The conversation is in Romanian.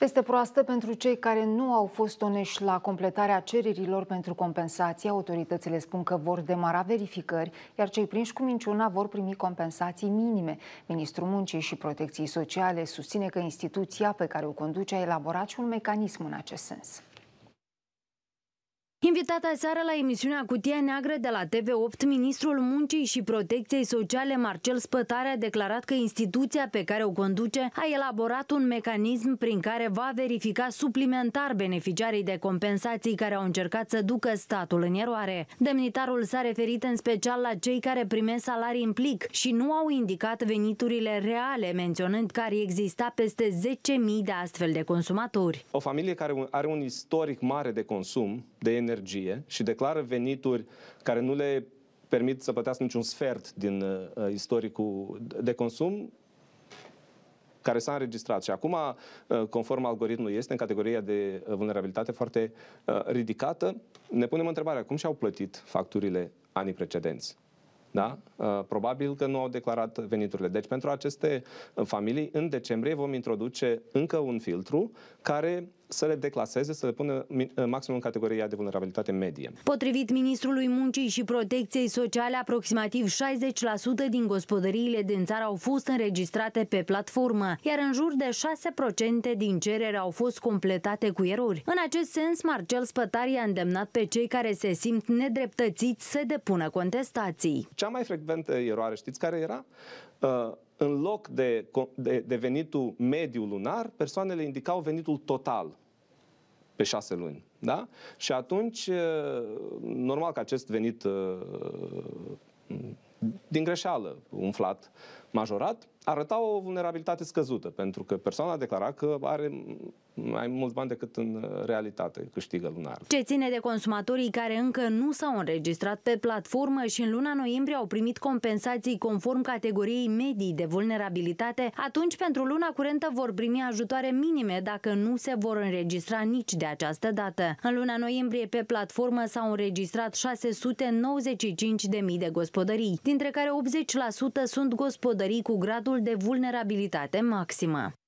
Veste proastă pentru cei care nu au fost oneși la completarea cererilor pentru compensații. Autoritățile spun că vor demara verificări, iar cei prinși cu minciuna vor primi compensații minime. Ministrul Muncii și Protecției Sociale susține că instituția pe care o conduce a elaborat și un mecanism în acest sens. Invitat aseară la emisiunea Cutia Neagră de la TV8, ministrul Muncii și Protecției Sociale Marcel Spătare a declarat că instituția pe care o conduce a elaborat un mecanism prin care va verifica suplimentar beneficiarii de compensații care au încercat să ducă statul în eroare. Demnitarul s-a referit în special la cei care primesc salarii în plic și nu au indicat veniturile reale, menționând că ar exista peste 10.000 de astfel de consumatori. O familie care are un istoric mare de consum, de energie, energie și declară venituri care nu le permit să plătească niciun sfert din uh, istoricul de consum, care s-a înregistrat și acum, uh, conform algoritmului, este în categoria de uh, vulnerabilitate foarte uh, ridicată, ne punem întrebarea cum și-au plătit facturile anii precedenți. Da? Probabil că nu au declarat veniturile. Deci pentru aceste familii, în decembrie vom introduce încă un filtru care să le declaseze, să le pună eh, maxim în categoria de vulnerabilitate medie. Potrivit Ministrului Muncii și Protecției Sociale, aproximativ 60% din gospodăriile din țară au fost înregistrate pe platformă, iar în jur de 6% din cereri au fost completate cu erori. În acest sens, Marcel Spătari a îndemnat pe cei care se simt nedreptățiți să depună contestații. Cea mai frecventă eroare, știți care era? Uh, în loc de, de, de venitul mediu lunar, persoanele indicau venitul total pe șase luni. Da? Și atunci, uh, normal că acest venit uh, din greșeală umflat majorat, arăta o vulnerabilitate scăzută, pentru că persoana declara că are mai mulți bani decât în realitate câștigă lunar. Ce ține de consumatorii care încă nu s-au înregistrat pe platformă și în luna noiembrie au primit compensații conform categoriei medii de vulnerabilitate, atunci pentru luna curentă vor primi ajutoare minime dacă nu se vor înregistra nici de această dată. În luna noiembrie pe platformă s-au înregistrat 695.000 de gospodării, dintre care 80% sunt gospodării gospodării cu gradul de vulnerabilitate maximă.